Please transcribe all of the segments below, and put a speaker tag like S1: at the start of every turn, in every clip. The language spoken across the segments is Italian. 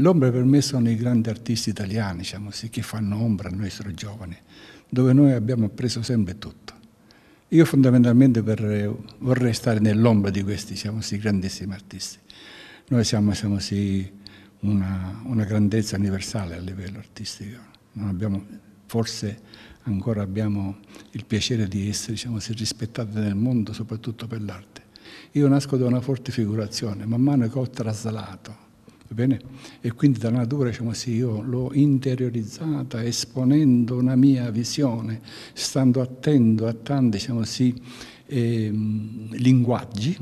S1: L'ombra per me sono i grandi artisti italiani, diciamo, sì, che fanno ombra a noi essere giovani, dove noi abbiamo appreso sempre tutto. Io fondamentalmente per, vorrei stare nell'ombra di questi diciamo, sì, grandissimi artisti. Noi siamo, siamo sì, una, una, grandezza universale a livello artistico. Abbiamo, forse ancora abbiamo il piacere di essere diciamo, sì, rispettati nel mondo, soprattutto per l'arte. Io nasco da una forte figurazione, man mano che ho traslato Bene? E quindi dalla natura diciamo sì, io l'ho interiorizzata esponendo una mia visione, stando attento a tanti diciamo sì, eh, linguaggi.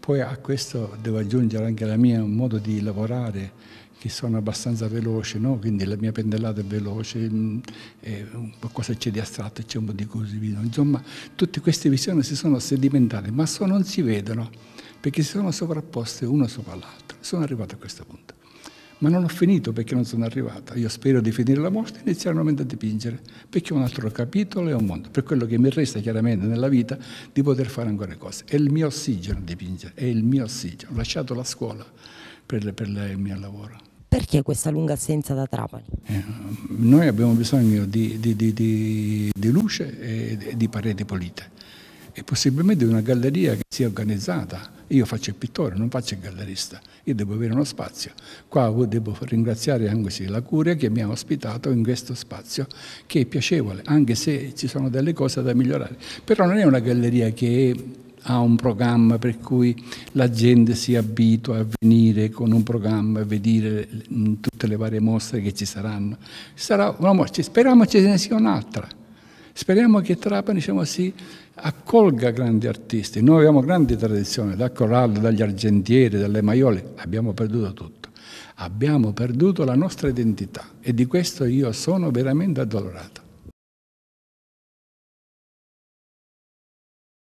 S1: Poi a questo devo aggiungere anche il mio modo di lavorare, che sono abbastanza veloce, no? quindi la mia pendellata è veloce, eh, mm, qualcosa c'è di astratto, c'è un po' di così Insomma, tutte queste visioni si sono sedimentate, ma so non si vedono perché si sono sovrapposte una sopra l'altra. Sono arrivato a questo punto. Ma non ho finito perché non sono arrivata. Io spero di finire la morte e iniziare nuovamente a dipingere, perché è un altro capitolo e un mondo. Per quello che mi resta chiaramente nella vita di poter fare ancora cose. È il mio ossigeno dipingere, è il mio ossigeno. Ho lasciato la scuola per, le, per le, il mio lavoro. Perché questa lunga assenza da Trapani? Eh, noi abbiamo bisogno di, di, di, di, luce e di pareti pulite e possibilmente di una galleria che sia organizzata io faccio il pittore, non faccio il gallerista, io devo avere uno spazio. Qua devo ringraziare anche la Curia che mi ha ospitato in questo spazio, che è piacevole, anche se ci sono delle cose da migliorare. Però non è una galleria che ha un programma per cui la gente si abitua a venire con un programma e vedere tutte le varie mostre che ci saranno. Sarà, mostra, speriamo ce ne sia un'altra Speriamo che Trapani diciamo così, accolga grandi artisti. Noi abbiamo grandi tradizioni, da Corallo, dagli argentieri, dalle maiole, abbiamo perduto tutto. Abbiamo perduto la nostra identità e di questo io sono veramente addolorato.